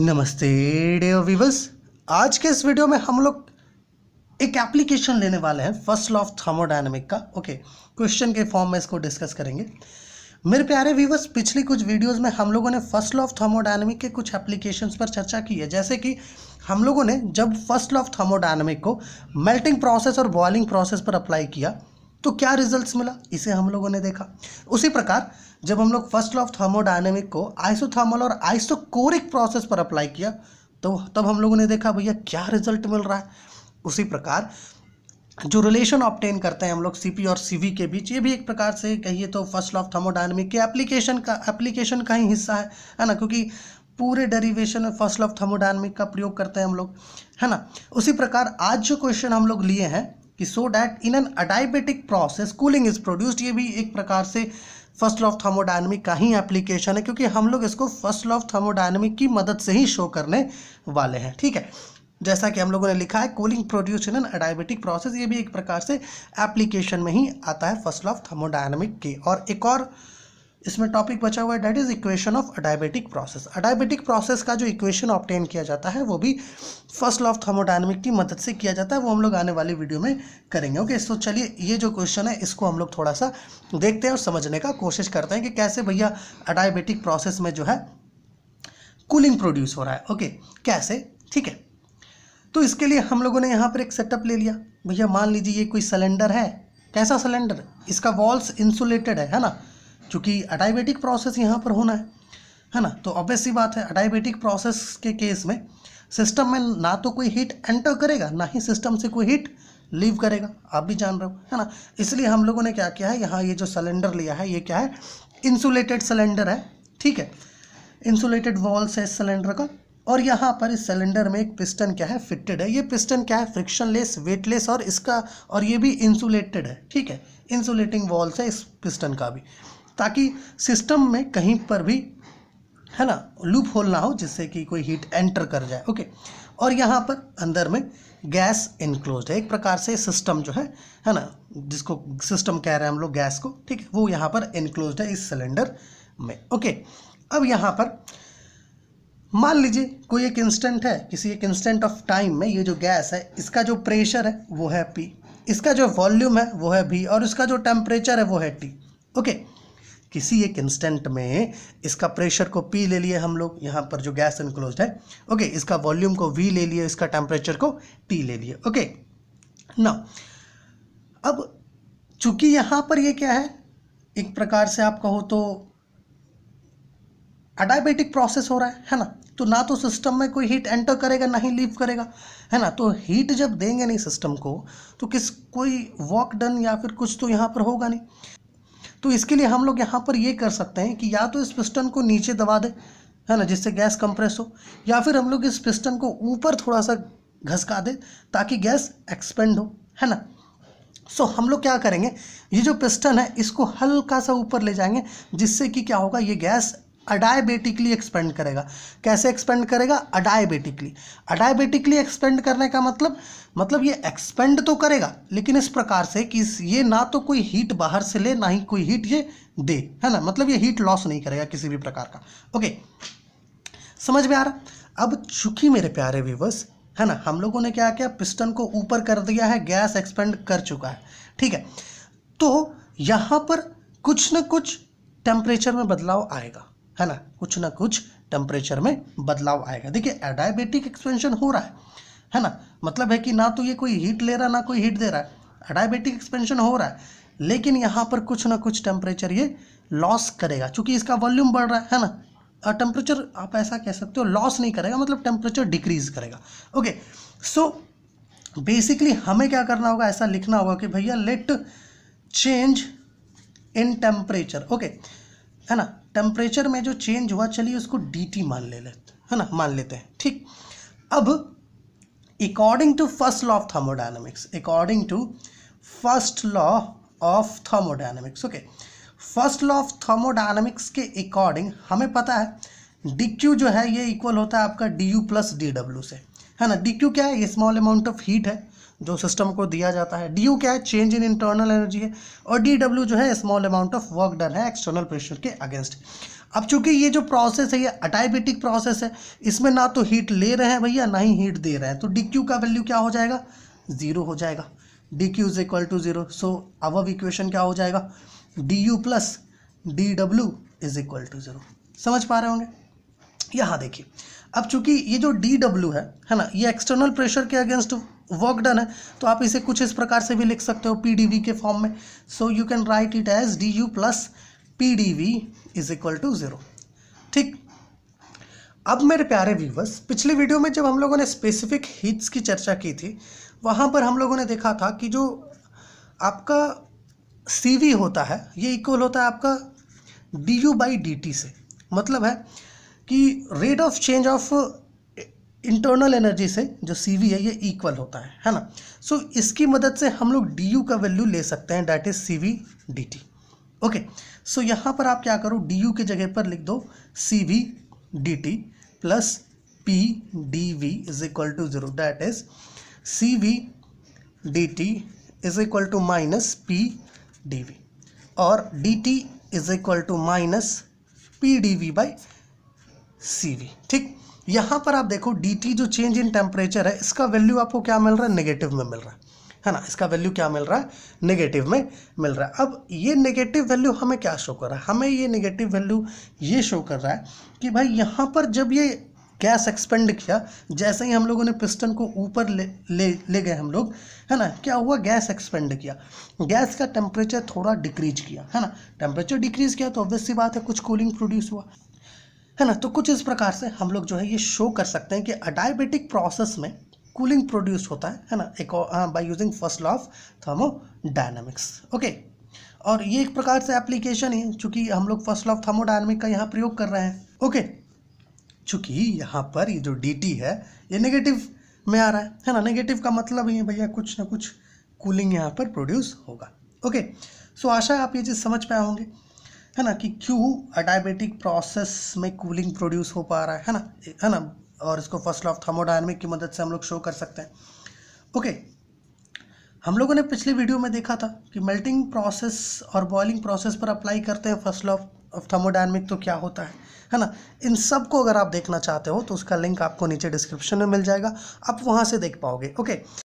नमस्ते dare viewers आज के इस वीडियो में हम लोग एक एप्लीकेशन लेने वाले हैं फर्स्ट लॉ ऑफ थर्मोडाइनमिक का ओके क्वेश्चन के फॉर्म में इसको डिस्कस करेंगे मेरे प्यारे वीवर्स पिछली कुछ वीडियोस में हम लोगों ने फर्स्ट लॉ ऑफ थर्मोडाइनमिक के कुछ एप्लीकेशंस पर चर्चा की है जैसे कि हम लोगों ने जब फर्स्ट लॉ ऑफ थर्मोडाइनमिक को मेल्टिंग प्रोसेस और बॉइलिंग प्रोसेस पर अप्लाई किया तो क्या रिजल्ट्स मिला इसे हम लोगों ने देखा उसी प्रकार जब हम लोग फर्स्ट लॉ ऑफ थर्मोडायनेमिक को आइसोथर्मल और आइसोकोरिक प्रोसेस पर अप्लाई किया तो तब हम लोगों ने देखा भैया क्या रिजल्ट मिल रहा है उसी प्रकार जो रिलेशन ऑप्टेन करते हैं हम लोग सीपी और सीवी के बीच ये भी एक प्रकार से कहिए तो फर्स्ट लॉ ऑफ थर्मोडायनेमिक के एप्लीकेशन का एप्लीकेशन का ही हिस्सा है है ना क्योंकि पूरे डेरिवेशन में फर्स्ट लॉ ऑफ थर्मोडायनेमिक का प्रयोग करते हैं हम लोग है ना उसी प्रकार आज जो क्वेश्चन हम लोग लिए हैं कि so that in an adiabatic process cooling is produced ये भी एक प्रकार से फर्स्ट लॉ ऑफ थर्मोडाइनमिक का ही एप्लीकेशन है क्योंकि हम लोग इसको फर्स्ट लॉ ऑफ थर्मोडाइनमिक की मदद से ही शो करने वाले हैं ठीक है जैसा कि हम लोगों ने लिखा है cooling produce in an adiabatic process ये भी एक प्रकार से एप्लीकेशन में ही आता है फर्स्ट लॉ ऑफ थर्मोडाइनमिक के और एक और इसमें टॉपिक बचा हुआ है that is equation of adiabatic process adiabatic process का जो इक्वेशन ऑप्टेन किया जाता है वो भी फर्स्ट लॉ ऑफ थर्मोडाइनमिक की मदद से किया जाता है वो हम लोग आने वाली वीडियो में करेंगे ओके okay, तो so चलिए ये जो क्वेश्चन है इसको हम लोग थोड़ा सा देखते हैं और समझने का कोशिश करते हैं कि कैसे भैया अडायबेटिक प्रोसेस में जो है कूलिंग प्रोड्यूस हो रहा है ओके okay, कैसे ठीक है तो इसके लिए हम लोगों ने यहाँ पर एक सेटअप ले लिया भैया मान लीजिए ये कोई सिलेंडर है कैसा सिलेंडर इसका वॉल्स इंसुलेटेड है है ना चूँकि अडाइबेटिक प्रोसेस यहाँ पर होना है है ना तो ऑब्वियस सी बात है अडाइबेटिक प्रोसेस के केस में सिस्टम में ना तो कोई हीट एंटर करेगा ना ही सिस्टम से कोई हीट लीव करेगा आप भी जान रहे हो है ना इसलिए हम लोगों ने क्या किया है यहाँ ये जो सिलेंडर लिया है ये क्या है इंसुलेटेड सिलेंडर है ठीक है इंसुलेटेड वॉल्स है इस सिलेंडर का और यहाँ पर इस सिलेंडर में एक पिस्टन क्या है फिटेड है ये पिस्टन क्या है फ्रिक्शन लेस वेटलेस और इसका और ये भी इंसुलेटेड है ठीक है इंसुलेटिंग वॉल्स है इस पिस्टन का भी ताकि सिस्टम में कहीं पर भी है ना लूप होल ना हो जिससे कि कोई हीट एंटर कर जाए ओके और यहाँ पर अंदर में गैस इनक्लोज है एक प्रकार से सिस्टम जो है है ना जिसको सिस्टम कह रहे हैं हम लोग गैस को ठीक है वो यहाँ पर इनक्लोज है इस सिलेंडर में ओके अब यहाँ पर मान लीजिए कोई एक इंस्टेंट है किसी एक इंस्टेंट ऑफ टाइम में ये जो गैस है इसका जो प्रेशर है वो है पी इसका जो वॉल्यूम है वो है भी और इसका जो टेम्परेचर है वो है टी ओके okay. किसी एक इंस्टेंट में इसका प्रेशर को पी ले लिए हम लोग यहाँ पर जो गैस इनक्लोज है ओके इसका वॉल्यूम को वी ले लिए इसका टेम्परेचर को टी ले लिए ओके ना अब चूंकि यहाँ पर ये क्या है एक प्रकार से आप कहो तो अडायबेटिक प्रोसेस हो रहा है है ना तो ना तो सिस्टम में कोई हीट एंटर करेगा ना ही लीव करेगा है ना तो हीट जब देंगे नहीं सिस्टम को तो किस कोई वॉक डन या फिर कुछ तो यहाँ पर होगा नहीं तो इसके लिए हम लोग यहाँ पर ये कर सकते हैं कि या तो इस पिस्टन को नीचे दबा दें है ना जिससे गैस कंप्रेस हो या फिर हम लोग इस पिस्टन को ऊपर थोड़ा सा घसका दें ताकि गैस एक्सपेंड हो है ना सो हम लोग क्या करेंगे ये जो पिस्टन है इसको हल्का सा ऊपर ले जाएंगे जिससे कि क्या होगा ये गैस अडायबेटिकली एक्सपेंड करेगा कैसे एक्सपेंड करेगा अडायबेटिकली अडायबेटिकली एक्सपेंड करने का मतलब मतलब ये एक्सपेंड तो करेगा लेकिन इस प्रकार से कि ये ना तो कोई हीट बाहर से ले ना ही कोई हीट ये दे है ना मतलब ये हीट लॉस नहीं करेगा किसी भी प्रकार का ओके समझ में आ रहा अब चूंकि मेरे प्यारे व्यूवर्स है ना हम लोगों ने क्या किया पिस्टन को ऊपर कर दिया है गैस एक्सपेंड कर चुका है ठीक है तो यहां पर कुछ ना कुछ टेम्परेचर में बदलाव आएगा है ना कुछ ना कुछ टेम्परेचर में बदलाव आएगा देखिए एडायबेटिक एक्सपेंशन हो रहा है है ना मतलब है कि ना तो ये कोई हीट ले रहा ना कोई हीट दे रहा है एडाइबेटिक एक्सपेंशन हो रहा है लेकिन यहाँ पर कुछ ना कुछ टेम्परेचर ये लॉस करेगा चूँकि इसका वॉल्यूम बढ़ रहा है है ना टेम्परेचर आप ऐसा कह सकते हो लॉस नहीं करेगा मतलब टेम्परेचर डिक्रीज करेगा ओके सो बेसिकली हमें क्या करना होगा ऐसा लिखना होगा कि भैया let change in temperature okay है ना टेम्परेचर में जो चेंज हुआ चलिए उसको डी टी मान ले लेते है ना मान लेते हैं ठीक अब according to first law of thermodynamics according to first law of thermodynamics okay first law of thermodynamics के अकॉर्डिंग हमें पता है डी क्यू जो है ये इक्वल होता है आपका D U plus D W से है ना डी क्यू क्या है ये स्मॉल अमाउंट ऑफ हीट है जो सिस्टम को दिया जाता है डी क्या है चेंज इन इंटरनल एनर्जी है और डी जो है small amount of work done है एक्सटर्नल प्रेशर के अगेंस्ट अब चूंकि ये जो प्रोसेस है ये अटाइबेटिक प्रोसेस है इसमें ना तो हीट ले रहे हैं भैया ना ही हीट दे रहे हैं तो डी का वैल्यू क्या हो जाएगा ज़ीरो हो जाएगा D Q is equal to zero so our equation क्या हो जाएगा D U plus D W is equal to zero समझ पा रहे होंगे यहाँ देखिए अब चूंकि ये जो डी डब्ल्यू है है ना ये एक्सटर्नल प्रेशर के अगेंस्ट वर्क डन है तो आप इसे कुछ इस प्रकार से भी लिख सकते हो पी डी वी के फॉर्म में so you can write it as D U plus P D V is equal to zero ठीक अब मेरे प्यारे व्यूवर्स पिछली वीडियो में जब हम लोगों ने स्पेसिफिक हीट्स की चर्चा की थी वहाँ पर हम लोगों ने देखा था कि जो आपका सी होता है ये इक्वल होता है आपका D U by D T से मतलब है कि rate of change of internal energy से जो सी वी है ये इक्वल होता है है ना सो so, इसकी मदद से हम लोग डी यू का वैल्यू ले सकते हैं that is C V D T okay so यहाँ पर आप क्या करो डी यू की जगह पर लिख दो C V D T plus P D V is equal to zero that is C V D T is equal to minus P D V और D T is equal to minus P D V by V ठीक यहाँ पर आप देखो D जो change in temperature है इसका value आपको क्या मिल रहा है नेगेटिव में मिल रहा है है ना इसका वैल्यू क्या मिल रहा है नेगेटिव में मिल रहा है अब ये नेगेटिव वैल्यू हमें क्या शो कर रहा है हमें ये नेगेटिव वैल्यू ये शो कर रहा है कि भाई यहाँ पर जब ये गैस एक्सपेंड किया जैसे ही हम लोगों ने पिस्टन को ऊपर ले ले ले गए हम लोग है ना क्या हुआ गैस एक्सपेंड किया गैस का टेम्परेचर थोड़ा डिक्रीज किया है ना टेम्परेचर डिक्रीज किया तो ऑब्वियस सी बात है कुछ कूलिंग प्रोड्यूस हुआ है ना तो कुछ इस प्रकार से हम लोग जो है ये शो कर सकते हैं कि अडायबेटिक प्रोसेस में कूलिंग प्रोड्यूस होता है है ना एक by using first law of thermodynamics okay और ये एक प्रकार से एप्लीकेशन है चूँकि हम लोग फर्स्ट लॉ ऑफ थर्मोडाइनमिक का यहाँ प्रयोग कर रहे हैं ओके चूंकि यहाँ पर ये जो डी है ये नेगेटिव में आ रहा है है ना नेगेटिव का मतलब ये भैया कुछ ना कुछ कूलिंग यहाँ पर प्रोड्यूस होगा ओके सो आशा आप ये चीज़ समझ पाए होंगे है ना कि क्यों अडायबेटिक प्रोसेस में कूलिंग प्रोड्यूस हो पा रहा है है ना है ना और इसको फर्स्ट ऑफ थर्मोडायनेमिक की मदद से हम लोग शो कर सकते हैं ओके हम लोगों ने पिछले वीडियो में देखा था कि मेल्टिंग प्रोसेस और बॉइलिंग प्रोसेस पर अप्लाई करते हैं फर्स्ट ऑफ ऑफ थर्मोडायनेमिक तो क्या होता है है ना इन सब को अगर आप देखना चाहते हो तो उसका लिंक आपको नीचे डिस्क्रिप्शन में मिल जाएगा आप वहाँ से देख पाओगे ओके okay.